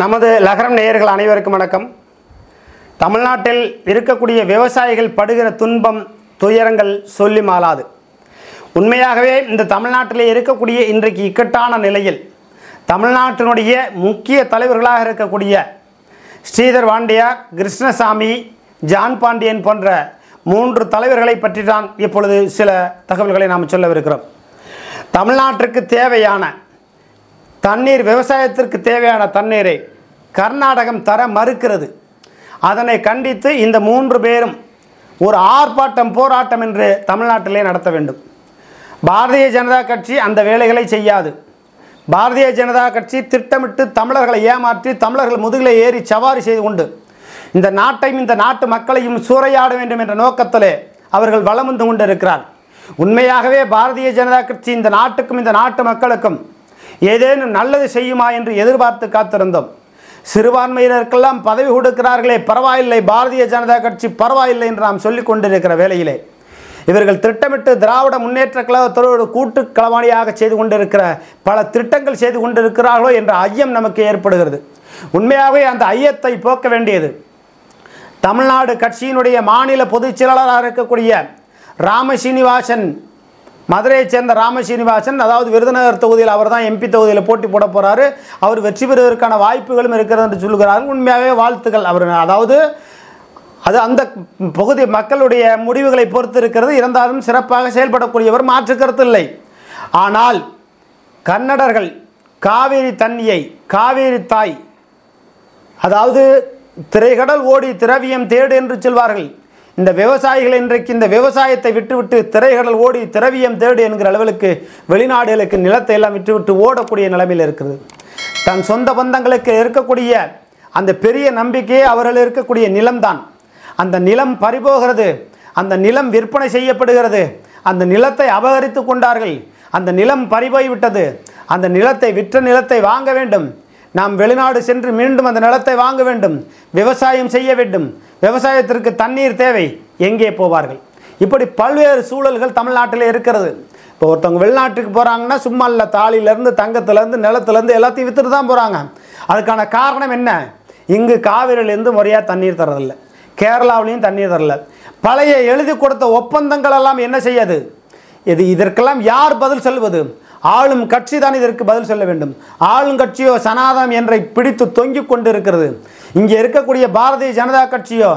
நமது லகரம் நேயர்கள் அனைவருக்கும் வணக்கம் தமிழ்நாட்டில் இருக்கக்கூடிய விவசாயிகள் படுகிற துன்பம் துயரங்கள் சொல்லி மாளாது உண்மையாகவே இந்த தமிழ்நாட்டிலே இருக்கக்கூடிய இன்றைக்கு இக்கட்டான நிலையில் தமிழ்நாட்டினுடைய முக்கிய தலைவர்களாக இருக்கக்கூடிய ஸ்ரீதர் வாண்டியார் கிருஷ்ணசாமி ஜான் பாண்டியன் போன்ற மூன்று தலைவர்களை பற்றி தான் இப்பொழுது சில தகவல்களை நாம் சொல்லவிருக்கிறோம் தமிழ்நாட்டிற்கு தேவையான தண்ணீர் விவசாயத்திற்கு தேவையான தண்ணீரை கர்நாடகம் தர மறுக்கிறது அதனை கண்டித்து இந்த மூன்று பேரும் ஒரு ஆர்ப்பாட்டம் போராட்டம் என்று தமிழ்நாட்டிலே நடத்த வேண்டும் பாரதிய ஜனதா கட்சி அந்த வேலைகளை செய்யாது பாரதிய ஜனதா கட்சி திட்டமிட்டு தமிழர்களை ஏமாற்றி தமிழர்கள் முதுகிலே ஏறி சவாரி செய்து கொண்டு இந்த நாட்டையும் இந்த நாட்டு மக்களையும் சூறையாட வேண்டும் என்ற நோக்கத்திலே அவர்கள் வளம் வந்து கொண்டிருக்கிறார் உண்மையாகவே பாரதிய ஜனதா கட்சி இந்த நாட்டுக்கும் இந்த நாட்டு மக்களுக்கும் ஏதேனும் நல்லது செய்யுமா என்று எதிர்பார்த்து காத்திருந்தோம் சிறுபான்மையினருக்கெல்லாம் பதவி கொடுக்கிறார்களே பரவாயில்லை பாரதிய ஜனதா கட்சி பரவாயில்லை என்று நாம் சொல்லிக் கொண்டிருக்கிற வேளையிலே இவர்கள் திட்டமிட்டு திராவிட முன்னேற்ற கழகத்தோடு கூட்டு களவாணியாக செய்து கொண்டிருக்கிற பல திட்டங்கள் செய்து கொண்டிருக்கிறார்களோ என்ற ஐயம் நமக்கு ஏற்படுகிறது உண்மையாகவே அந்த ஐயத்தை போக்க வேண்டியது தமிழ்நாடு கட்சியினுடைய மாநில பொதுச் செயலாளராக இருக்கக்கூடிய ராமசீனிவாசன் மதுரையைச் சேர்ந்த ராம சீனிவாசன் அதாவது விருதுநகர் தொகுதியில் அவர் தான் எம்பி தொகுதியில் போட்டி போட போகிறாரு அவர் வெற்றி பெறுவதற்கான வாய்ப்புகளும் இருக்கிறது என்று சொல்கிறார்கள் உண்மையாகவே வாழ்த்துக்கள் அவர் அதாவது அது அந்த பகுதி மக்களுடைய முடிவுகளை பொறுத்து இருக்கிறது இருந்தாலும் சிறப்பாக செயல்படக்கூடியவர் மாற்று கருத்து இல்லை ஆனால் கன்னடர்கள் காவேரி தண்ணியை காவேரி தாய் அதாவது திரைகடல் ஓடி திரவியம் தேடு என்று சொல்வார்கள் இந்த விவசாயிகள் இன்றைக்கு இந்த விவசாயத்தை விட்டுவிட்டு திரைகடல் ஓடி திரவியம் தேடு என்கிற அளவுக்கு வெளிநாடுகளுக்கு நிலத்தை எல்லாம் விட்டுவிட்டு ஓடக்கூடிய நிலைமையில் இருக்கிறது தன் சொந்த பந்தங்களுக்கு இருக்கக்கூடிய அந்த பெரிய நம்பிக்கையே அவர்கள் இருக்கக்கூடிய நிலம்தான் அந்த நிலம் பறிபோகிறது அந்த நிலம் விற்பனை செய்யப்படுகிறது அந்த நிலத்தை அபகரித்து கொண்டார்கள் அந்த நிலம் பறிபோய்விட்டது அந்த நிலத்தை விற்ற நிலத்தை வாங்க வேண்டும் நாம் வெளிநாடு சென்று மீண்டும் அந்த நிலத்தை வாங்க வேண்டும் விவசாயம் செய்ய வேண்டும் விவசாயத்திற்கு தண்ணீர் தேவை எங்கே போவார்கள் இப்படி பல்வேறு சூழல்கள் தமிழ்நாட்டில் இருக்கிறது இப்போ ஒருத்தவங்க வெளிநாட்டுக்கு போகிறாங்கன்னா சும்மா இல்லை தாலியிலேருந்து தங்கத்துலேருந்து நிலத்துலேருந்து எல்லாத்தையும் விற்றுட்டு தான் போகிறாங்க அதுக்கான காரணம் என்ன இங்கு காவிரியிலேருந்து முறையாக தண்ணீர் தரதில்லை கேரளாவிலையும் தண்ணீர் தரல பழைய எழுதி கொடுத்த ஒப்பந்தங்கள் எல்லாம் என்ன செய்யாது இது இதற்கெல்லாம் யார் பதில் சொல்வது ஆளும் கட்சி தான் இதற்கு பதில் சொல்ல வேண்டும் ஆளும் கட்சியோ சனாதனம் என்றை பிடித்து தொங்கிக் கொண்டு இருக்கிறது இங்கே இருக்கக்கூடிய பாரதிய ஜனதா கட்சியோ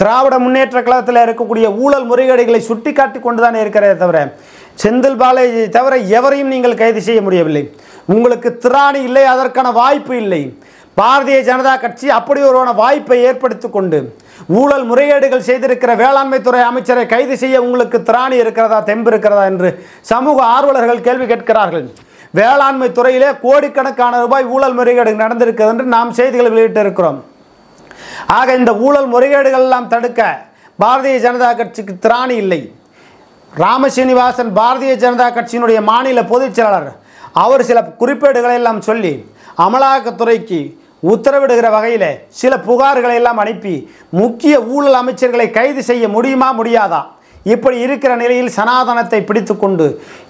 திராவிட முன்னேற்ற கழகத்தில் இருக்கக்கூடிய ஊழல் முறைகேடுகளை சுட்டி காட்டி கொண்டு தானே இருக்கிறதே தவிர செந்தில் பாலாஜியை தவிர எவரையும் நீங்கள் கைது செய்ய முடியவில்லை உங்களுக்கு திராணி இல்லை அதற்கான வாய்ப்பு இல்லை பாரதிய ஜனதா கட்சி அப்படி ஒருவான வாய்ப்பை ஏற்படுத்தி கொண்டு ஊழல் முறைகேடுகள் செய்திருக்கிற வேளாண்மைத்துறை அமைச்சரை கைது செய்ய உங்களுக்கு திராணி இருக்கிறதா தெம்பு இருக்கிறதா என்று சமூக ஆர்வலர்கள் கேள்வி கேட்கிறார்கள் வேளாண்மை துறையிலே கோடிக்கணக்கான ரூபாய் ஊழல் முறைகேடு நடந்திருக்கிறது என்று நாம் செய்திகளை வெளியிட்டு இருக்கிறோம் ஆக இந்த ஊழல் முறைகேடுகள் எல்லாம் தடுக்க பாரதிய ஜனதா கட்சிக்கு திராணி இல்லை ராமசீனிவாசன் பாரதிய ஜனதா கட்சியினுடைய மாநில பொதுச் செயலாளர் அவர் சில குறிப்பேடுகளை எல்லாம் சொல்லி அமலாக்கத்துறைக்கு உத்தரவிடுகிற வகையில் சில புகார்களை எல்லாம் அனுப்பி முக்கிய ஊழல் அமைச்சர்களை கைது செய்ய முடியுமா முடியாதா இப்படி இருக்கிற நிலையில் சனாதனத்தை பிடித்துக்கொண்டு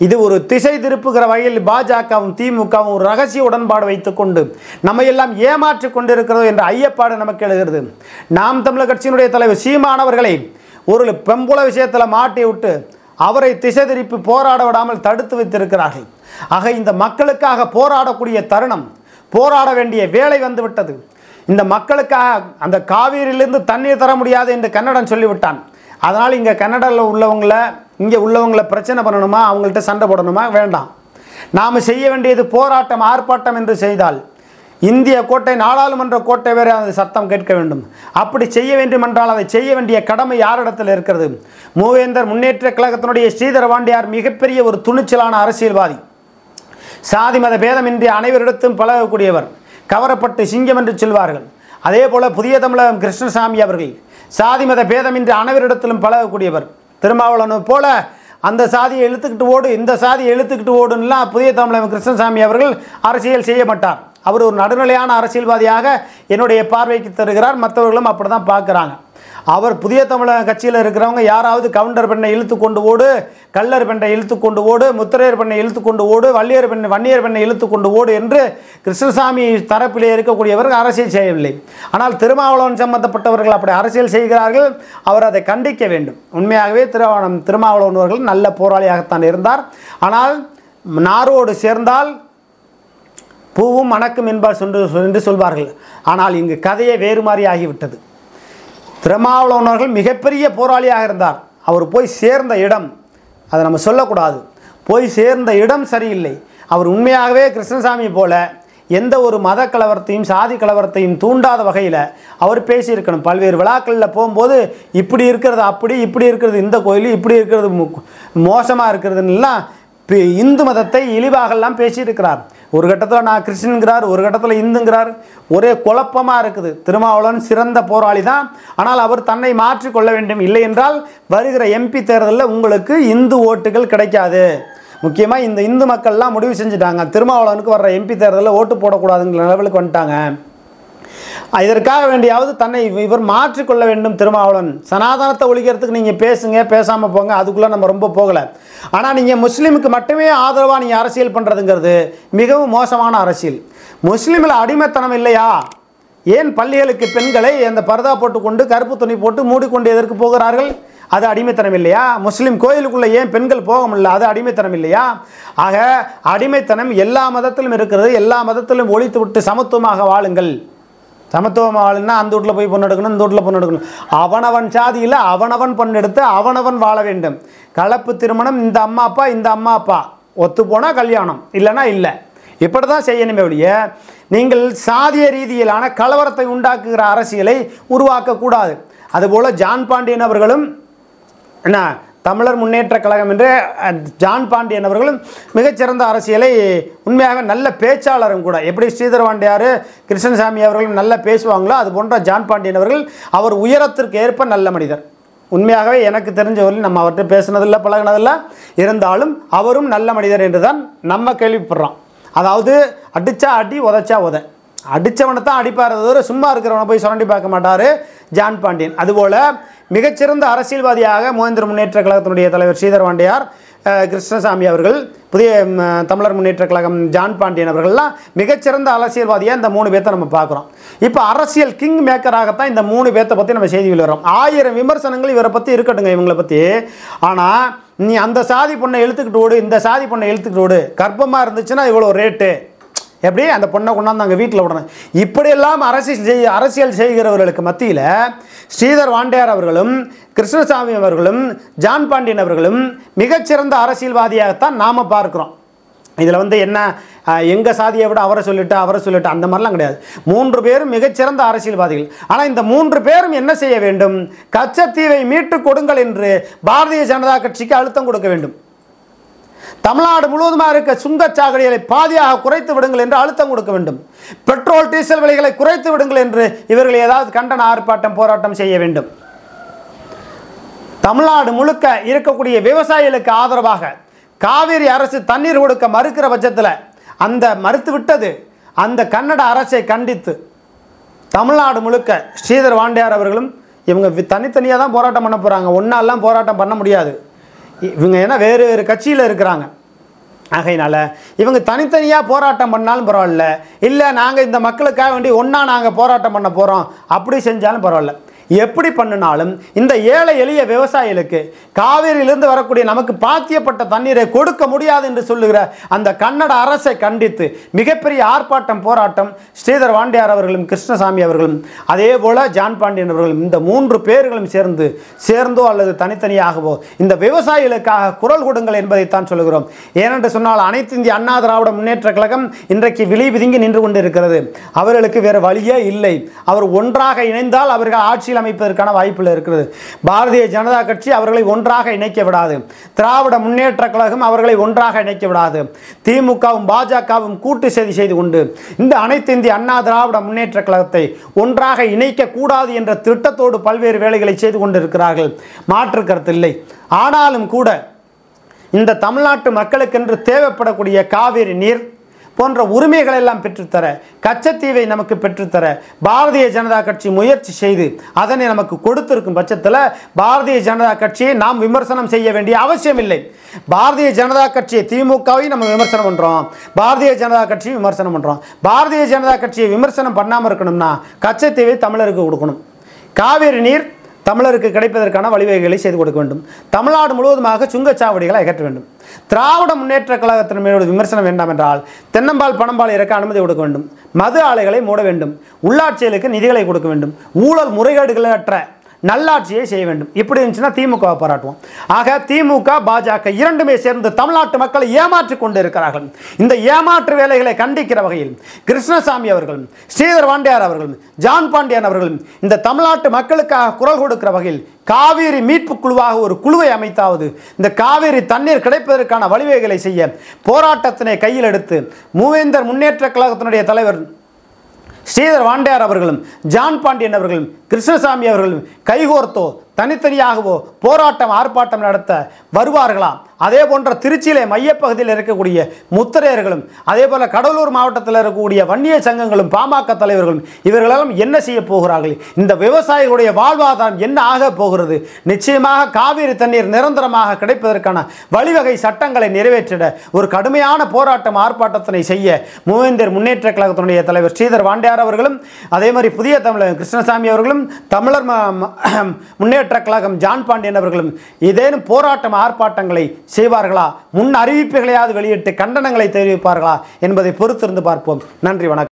இது ஒரு திசை திருப்புகிற வகையில் பாஜகவும் திமுகவும் ஒரு ரகசிய உடன்பாடு வைத்துக்கொண்டு நம்ம எல்லாம் ஏமாற்றி கொண்டிருக்கிறதோ என்ற ஐயப்பாடு நமக்கு எழுகிறது நாம் தமிழர் கட்சியினுடைய தலைவர் சீமானவர்களை ஒரு பெம்புல விஷயத்தில் மாட்டி விட்டு அவரை திசை திருப்பி போராட விடாமல் தடுத்து வைத்திருக்கிறார்கள் ஆக இந்த மக்களுக்காக போராடக்கூடிய தருணம் போராட வேண்டிய வேலை வந்துவிட்டது இந்த மக்களுக்காக அந்த காவிரியிலிருந்து தண்ணீர் தர முடியாது என்று கன்னடன் சொல்லிவிட்டான் அதனால் இங்கே கன்னடாவில் உள்ளவங்கள இங்கே உள்ளவங்களை பிரச்சனை பண்ணணுமா அவங்கள்ட்ட சண்டை போடணுமா வேண்டாம் நாம் செய்ய வேண்டியது போராட்டம் ஆர்ப்பாட்டம் என்று செய்தால் இந்திய கோட்டை நாடாளுமன்ற கோட்டை வேறு அந்த சத்தம் கேட்க வேண்டும் அப்படி செய்ய வேண்டும் என்றால் அதை செய்ய வேண்டிய கடமை யாரிடத்தில் இருக்கிறது மூவேந்தர் முன்னேற்ற கழகத்தினுடைய ஸ்ரீதர வாண்டியார் மிகப்பெரிய ஒரு துணிச்சலான அரசியல்வாதி சாதி மத பேதமின்றி அனைவரிடத்தும் பழகக்கூடியவர் கவரப்பட்டு சிங்கம் என்று சொல்வார்கள் அதே போல புதிய தமிழகம் கிருஷ்ணசாமி அவர்கள் சாதி மத பேதமின்றி அனைவரிடத்திலும் பழகக்கூடியவர் திருமாவளவனை போல அந்த சாதியை எழுத்துக்கிட்டு ஓடு இந்த சாதியை எழுத்துக்கிட்டு ஓடுன்னா புதிய தமிழகம் கிருஷ்ணசாமி அவர்கள் அரசியல் செய்ய மாட்டார் அவர் ஒரு நடுநிலையான அரசியல்வாதியாக என்னுடைய பார்வைக்கு தருகிறார் மற்றவர்களும் அப்படி தான் பார்க்குறாங்க அவர் புதிய தமிழக கட்சியில் இருக்கிறவங்க யாராவது கவுண்டர் பெண்ணை இழுத்து கொண்டு ஓடு கல்லர் பெண்ணை இழுத்து கொண்டு ஓடு முத்திரையர் பெண்ணை இழுத்து கொண்டு ஓடு வள்ளியர் பெண் வன்னியர் பெண்ணை இழுத்து கொண்டு ஓடு என்று கிருஷ்ணசாமி தரப்பிலே இருக்கக்கூடியவர்கள் அரசியல் செய்யவில்லை ஆனால் திருமாவளவன் சம்பந்தப்பட்டவர்கள் அப்படி அரசியல் செய்கிறார்கள் அவர் அதை கண்டிக்க வேண்டும் உண்மையாகவே திருவாவளம் திருமாவளவன் அவர்கள் நல்ல போராளியாகத்தான் இருந்தார் ஆனால் நாரோடு சேர்ந்தால் பூவும் மணக்கும் என்பார் என்று சொல்வார்கள் ஆனால் இங்கு கதையே வேறு மாதிரி ஆகிவிட்டது திருமாவளவனர்கள் மிகப்பெரிய போராளியாக இருந்தார் அவர் போய் சேர்ந்த இடம் அதை நம்ம சொல்லக்கூடாது போய் சேர்ந்த இடம் சரியில்லை அவர் உண்மையாகவே கிருஷ்ணசாமி போல எந்த ஒரு மத கலவரத்தையும் சாதி கலவரத்தையும் தூண்டாத வகையில் அவர் பேசியிருக்கணும் பல்வேறு விழாக்களில் போகும்போது இப்படி இருக்கிறது அப்படி இப்படி இருக்கிறது இந்த கோயில் இப்படி இருக்கிறது மோசமாக இருக்கிறதுன்னெலாம் இந்து மதத்தை இழிவாகலாம் பேசியிருக்கிறார் ஒரு கட்டத்தில் நான் கிறிஸ்டின்கிறார் ஒரு கட்டத்தில் இந்துங்கிறார் ஒரே குழப்பமாக இருக்குது திருமாவளவன் சிறந்த போராளி தான் ஆனால் அவர் தன்னை மாற்றிக்கொள்ள வேண்டும் இல்லை என்றால் வருகிற எம்பி தேர்தலில் உங்களுக்கு இந்து ஓட்டுகள் கிடைக்காது முக்கியமாக இந்த இந்து மக்கள்லாம் முடிவு செஞ்சுட்டாங்க திருமாவளவனுக்கு வர்ற எம்பி தேர்தலில் ஓட்டு போடக்கூடாதுங்கிற லெவலுக்கு வந்துட்டாங்க இதற்காக வேண்டியாவது தன்னை இவர் மாற்றிக்கொள்ள வேண்டும் திருமாவளன் சனாதனத்தை ஒழிக்கிறதுக்கு நீங்கள் பேசுங்க பேசாமல் போங்க அதுக்குள்ளே நம்ம ரொம்ப போகலை ஆனால் நீங்கள் முஸ்லீமுக்கு மட்டுமே ஆதரவாக நீங்கள் அரசியல் பண்ணுறதுங்கிறது மிகவும் மோசமான அரசியல் முஸ்லீமில் அடிமைத்தனம் இல்லையா ஏன் பள்ளிகளுக்கு பெண்களை அந்த பர்தா போட்டுக்கொண்டு கருப்பு துணி போட்டு மூடிக்கொண்டு எதற்கு போகிறார்கள் அது அடிமைத்தனம் இல்லையா முஸ்லீம் கோயிலுக்குள்ளே ஏன் பெண்கள் போக முடியல அது அடிமைத்தனம் இல்லையா ஆக அடிமைத்தனம் எல்லா மதத்திலும் இருக்கிறது எல்லா மதத்திலும் ஒழித்து விட்டு சமத்துவமாக வாழுங்கள் சமத்துவம் ஆளுன்னா அந்த வீட்டில் போய் பொண்ணு எடுக்கணும் இந்த வீட்டில் பொண்ணு எடுக்கணும் அவனவன் சாதியில் அவனவன் பொண்ணு எடுத்து அவனவன் வாழ வேண்டும் கலப்பு திருமணம் இந்த அம்மா அப்பா இந்த அம்மா அப்பா ஒத்து போனால் கல்யாணம் இல்லைனா இல்லை இப்படி தான் செய்யணுமே ஒழிய நீங்கள் சாதிய ரீதியிலான கலவரத்தை உண்டாக்குகிற அரசியலை உருவாக்கக்கூடாது அதுபோல் ஜான் பாண்டியன் அவர்களும் என்ன தமிழர் முன்னேற்ற கழகம் என்று ஜான் பாண்டியன் அவர்களும் மிகச்சிறந்த அரசியலை உண்மையாக நல்ல பேச்சாளரும் கூட எப்படி ஸ்ரீதர் பாண்டியார் கிருஷ்ணசாமி அவர்களும் நல்லா பேசுவாங்களோ அது போன்ற ஜான் பாண்டியன் அவர்கள் அவர் உயரத்திற்கு ஏற்ப நல்ல மனிதர் உண்மையாகவே எனக்கு தெரிஞ்சவர்கள் நம்ம அவர்கிட்ட பேசுனதில்லை பழகினதில்லை இருந்தாலும் அவரும் நல்ல மனிதர் என்று தான் நம்ம கேள்விப்படுறோம் அதாவது அடித்தா அடி உதைச்சா உதை அடித்தவனை தான் அடிப்பார் தவிர சும்மா இருக்கிறவனை போய் சுரண்டி பார்க்க மாட்டார் ஜான் பாண்டியன் அதுபோல் மிகச்சிறந்த அரசியல்வாதியாக மோந்திர முன்னேற்ற கழகத்தினுடைய தலைவர் ஸ்ரீதர் வாண்டியார் கிருஷ்ணசாமி அவர்கள் புதிய தமிழர் முன்னேற்ற கழகம் ஜான் பாண்டியன் அவர்கள்லாம் மிகச்சிறந்த அரசியல்வாதியாக இந்த மூணு பேர்த்த நம்ம பார்க்குறோம் இப்போ அரசியல் கிங் மேக்கராகத்தான் இந்த மூணு பேர்த்தை பற்றி நம்ம செய்தி வெளிவரோம் ஆயிரம் விமர்சனங்கள் இவரை பற்றி இருக்கட்டுங்க இவங்களை பற்றி ஆனால் நீ அந்த சாதி பொண்ணை எழுத்துக்கிட்டு ஓடு இந்த சாதி பொண்ணை இழுத்துக்கிட்டு ஓடு கர்ப்பமாக இருந்துச்சுன்னா இவ்வளோ ரேட்டு எப்படி அந்த பொண்ணை கொண்டாந்து அங்கே வீட்டில் விடணும் இப்படியெல்லாம் அரசியல் செய் அரசியல் செய்கிறவர்களுக்கு மத்தியில் ஸ்ரீதர் வாண்டியார் அவர்களும் கிருஷ்ணசாமி அவர்களும் ஜான் பாண்டியன் அவர்களும் மிகச்சிறந்த அரசியல்வாதியாகத்தான் நாம் பார்க்குறோம் இதில் வந்து என்ன எங்கள் சாதியை விட அவரை சொல்லிட்டு அவரை சொல்லிட்டு அந்த மாதிரிலாம் கிடையாது மூன்று பேரும் மிகச்சிறந்த அரசியல்வாதிகள் ஆனால் இந்த மூன்று பேரும் என்ன செய்ய வேண்டும் கச்சத்தீவை மீட்டு கொடுங்கள் என்று பாரதிய ஜனதா கட்சிக்கு அழுத்தம் கொடுக்க வேண்டும் தமிழ்நாடு முழுவதுமாக இருக்க சுங்கச்சாகடிகளை பாதியாக குறைத்து விடுங்கள் என்று அழுத்தம் கொடுக்க வேண்டும் பெட்ரோல் டீசல் விலைகளை குறைத்து விடுங்கள் என்று இவர்கள் ஏதாவது கண்டன ஆர்ப்பாட்டம் போராட்டம் செய்ய வேண்டும் தமிழ்நாடு முழுக்க இருக்கக்கூடிய விவசாயிகளுக்கு ஆதரவாக காவிரி அரசு தண்ணீர் கொடுக்க மறுக்கிற பட்சத்தில் அந்த மறுத்து விட்டது அந்த கன்னட அரசை கண்டித்து தமிழ்நாடு முழுக்க ஸ்ரீதர் வாண்டியார் அவர்களும் இவங்க தனித்தனியாக தான் போராட்டம் பண்ண போகிறாங்க ஒன்றாலாம் போராட்டம் பண்ண முடியாது இவங்க ஏன்னா வேறு வேறு கட்சியில் இருக்கிறாங்க ஆகையினால் இவங்க தனித்தனியாக போராட்டம் பண்ணாலும் பரவாயில்ல இல்லை நாங்கள் இந்த மக்களுக்காக வேண்டி ஒன்றா நாங்கள் போராட்டம் பண்ண போகிறோம் அப்படி செஞ்சாலும் பரவாயில்ல எப்படி பண்ணினாலும் இந்த ஏழை எளிய விவசாயிகளுக்கு காவிரியிலிருந்து வரக்கூடிய நமக்கு பாத்தியப்பட்ட தண்ணீரை கொடுக்க முடியாது என்று சொல்லுகிற அந்த கன்னட அரசை கண்டித்து மிகப்பெரிய ஆர்ப்பாட்டம் போராட்டம் ஸ்ரீதர் வாண்டியார் அவர்களும் கிருஷ்ணசாமி அவர்களும் அதே போல ஜான் பாண்டியன் அவர்களும் இந்த மூன்று பேர்களும் சேர்ந்து சேர்ந்தோ அல்லது தனித்தனியாகவோ இந்த விவசாயிகளுக்காக குரல் கொடுங்கள் என்பதைத்தான் சொல்லுகிறோம் ஏனென்று சொன்னால் அனைத்து இந்திய அண்ணா திராவிட முன்னேற்ற கழகம் இன்றைக்கு விழி விதிங்கி நின்று கொண்டிருக்கிறது அவர்களுக்கு வேறு வழியே இல்லை அவர் ஒன்றாக இணைந்தால் அவர்கள் ஆட்சியில் அமைப்பதற்கான வாய்ப்பில் இருக்கிறது பாரதிய ஜனதா கட்சி அவர்களை ஒன்றாக இணைக்க விடாது திராவிட முன்னேற்ற கழகம் அவர்களை ஒன்றாக இணைக்க விடாது திமுகவும் பாஜகவும் கூட்டு செய்தி செய்து கொண்டு இந்த அனைத்து இந்திய அண்ணா திராவிட முன்னேற்ற கழகத்தை ஒன்றாக இணைக்க கூடாது என்ற திட்டத்தோடு பல்வேறு வேலைகளை செய்து கொண்டிருக்கிறார்கள் மாற்று கருத்து இல்லை ஆனாலும் கூட இந்த தமிழ்நாட்டு மக்களுக்கென்று தேவைப்படக்கூடிய காவிரி நீர் போன்ற உரிமைகளை எல்லாம் பெற்றுத்தர கச்சத்தீவை நமக்கு பெற்றுத்தர பாரதிய ஜனதா கட்சி முயற்சி செய்து அதனை நமக்கு கொடுத்திருக்கும் பட்சத்தில் பாரதிய ஜனதா கட்சியை நாம் விமர்சனம் செய்ய வேண்டிய அவசியம் இல்லை பாரதிய ஜனதா கட்சியை திமுகவை நம்ம விமர்சனம் பண்ணுறோம் பாரதிய ஜனதா கட்சியை விமர்சனம் பண்ணுறோம் பாரதிய ஜனதா கட்சியை விமர்சனம் பண்ணாமல் இருக்கணும்னா கச்சத்தீவை தமிழருக்கு கொடுக்கணும் காவிரி நீர் தமிழருக்கு கிடைப்பதற்கான வழிவகைகளை செய்து கொடுக்க வேண்டும் தமிழ்நாடு முழுவதுமாக சுங்கச்சாவடிகளை அகற்ற வேண்டும் திராவிட முன்னேற்ற கழகத்தின் மீது விமர்சனம் வேண்டாம் என்றால் தென்னம்பால் பணம்பால் இறக்க அனுமதி கொடுக்க வேண்டும் மது ஆலைகளை மூட வேண்டும் உள்ளாட்சிகளுக்கு நிதிகளை கொடுக்க வேண்டும் ஊழல் முறைகேடுகளற்ற நல்லாட்சியை செய்ய வேண்டும் இப்படி இருந்துச்சுன்னா திமுகவை பாராட்டுவோம் ஆக திமுக பாஜக இரண்டுமே சேர்ந்து தமிழ்நாட்டு மக்களை ஏமாற்றி கொண்டு இருக்கிறார்கள் இந்த ஏமாற்று வேலைகளை கண்டிக்கிற வகையில் கிருஷ்ணசாமி அவர்களும் ஸ்ரீதர் வாண்டியார் அவர்களும் ஜான் பாண்டியன் அவர்களும் இந்த தமிழ்நாட்டு மக்களுக்காக குரல் கொடுக்கிற வகையில் காவேரி மீட்பு குழுவாக ஒரு குழுவை அமைத்தாவது இந்த காவேரி தண்ணீர் கிடைப்பதற்கான வழிவகைகளை செய்ய போராட்டத்தினை கையில் எடுத்து மூவேந்தர் முன்னேற்ற கழகத்தினுடைய தலைவர் ஸ்ரீதர் வாண்டியார் அவர்களும் ஜான் பாண்டியன் அவர்களும் கிருஷ்ணசாமி அவர்கள் கைகோர்த்தோ தனித்தனியாகவோ போராட்டம் ஆர்ப்பாட்டம் நடத்த வருவார்களாம் அதே போன்ற திருச்சியிலே மையப்பகுதியில் இருக்கக்கூடிய முத்திரையர்களும் அதே போல் கடலூர் மாவட்டத்தில் இருக்கக்கூடிய வன்னிய சங்கங்களும் பாமக தலைவர்களும் இவர்களெல்லாம் என்ன செய்ய போகிறார்கள் இந்த விவசாயிகளுடைய வாழ்வாதாரம் என்ன ஆக போகிறது நிச்சயமாக காவிரி தண்ணீர் நிரந்தரமாக கிடைப்பதற்கான வழிவகை சட்டங்களை நிறைவேற்றிட ஒரு கடுமையான போராட்டம் ஆர்ப்பாட்டத்தினை செய்ய மூவேந்தர் முன்னேற்ற கழகத்தினுடைய தலைவர் ஸ்ரீதர் வாண்டியார் அவர்களும் அதே மாதிரி புதிய தமிழகம் கிருஷ்ணசாமி அவர்களும் அவர்களும் தமிழர் முன்னேற்ற கழகம் ஜான் பாண்டியன் அவர்களும் ஏதேனும் போராட்டம் ஆர்ப்பாட்டங்களை செய்வார்களா முன் அறிவிப்புகளையாவது வெளியிட்டு கண்டனங்களை தெரிவிப்பார்களா என்பதை பொறுத்திருந்து பார்ப்போம் நன்றி வணக்கம்